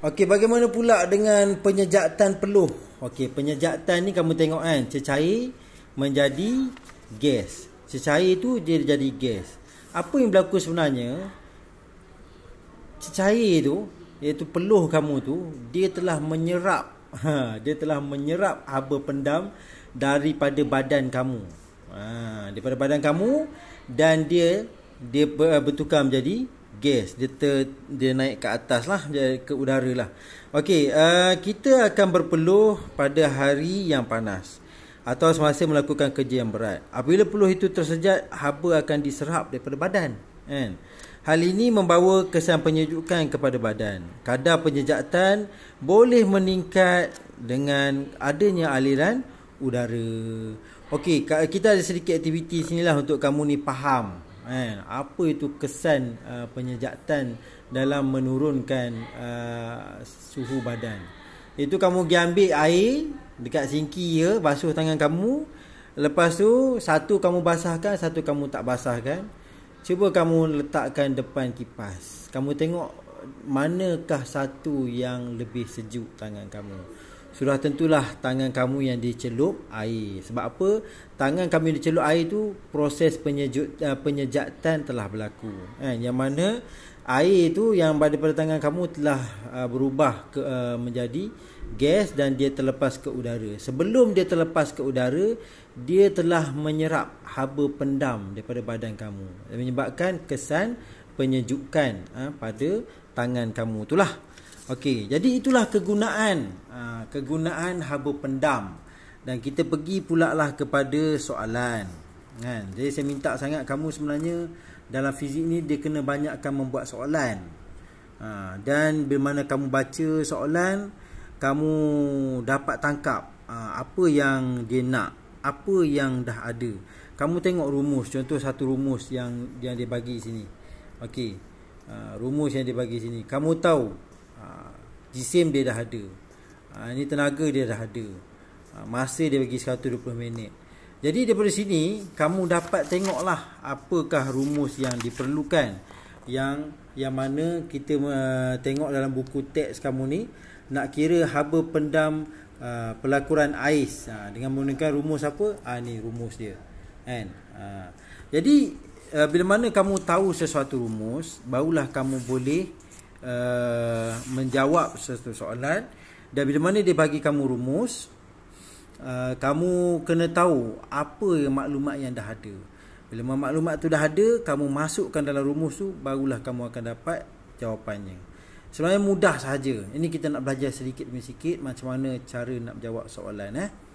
Okey, bagaimana pula dengan penyejatan peluh? Okey, penyejatan ni kamu tengok kan, cecair menjadi gas. Cecair itu dia jadi gas. Apa yang berlaku sebenarnya? Cecair itu iaitu peluh kamu tu, dia telah menyerap ha, dia telah menyerap haba pendam daripada badan kamu. Ha, daripada badan kamu dan dia dia bertukar menjadi gas dia ter, dia naik ke atas lah ke udara lah okey uh, kita akan berpeluh pada hari yang panas atau semasa melakukan kerja yang berat apabila peluh itu tersejat haba akan diserap daripada badan kan hal ini membawa kesan penyejukan kepada badan kadar penyejatan boleh meningkat dengan adanya aliran udara okey kita ada sedikit aktiviti sinilah untuk kamu ni faham kan apa itu kesan uh, penyejatan dalam menurunkan uh, suhu badan itu kamu pergi ambil air dekat sinki ya basuh tangan kamu lepas tu satu kamu basahkan satu kamu tak basahkan cuba kamu letakkan depan kipas kamu tengok manakah satu yang lebih sejuk tangan kamu sudah tentulah tangan kamu yang dicelup air. Sebab apa? Tangan kami dicelup air tu proses penyejuk, eh, penyejatan telah berlaku. Eh, Yang mana air itu yang berada pada tangan kamu telah uh, berubah ke, uh, menjadi gas dan dia terlepas ke udara. Sebelum dia terlepas ke udara, dia telah menyerap haba pendam daripada badan kamu. Menyebabkan kesan penyejukan uh, pada tangan kamu itulah. Okey, jadi itulah kegunaan ha, kegunaan haba pendam. Dan kita pergi pula lah kepada soalan. Kan? Jadi saya minta sangat kamu sebenarnya dalam fizik ni dia kena banyakkan membuat soalan. Ha, dan bila mana kamu baca soalan, kamu dapat tangkap ha, apa yang dia nak, apa yang dah ada. Kamu tengok rumus, contoh satu rumus yang, yang dia bagi sini. Okey, ha, rumus yang dia bagi sini. Kamu tahu jisim dia dah ada ha, ini tenaga dia dah ada ha, masa dia bagi 120 minit jadi daripada sini kamu dapat tengoklah apakah rumus yang diperlukan yang yang mana kita uh, tengok dalam buku teks kamu ni nak kira haba pendam uh, pelakuran ais uh, dengan menggunakan rumus apa uh, ni rumus dia kan uh, jadi uh, bila mana kamu tahu sesuatu rumus barulah kamu boleh uh, menjawab sesuatu soalan dan bila mana dia bagi kamu rumus uh, kamu kena tahu apa yang maklumat yang dah ada bila maklumat tu dah ada kamu masukkan dalam rumus tu barulah kamu akan dapat jawapannya sebenarnya mudah saja. ini kita nak belajar sedikit demi sikit macam mana cara nak jawab soalan eh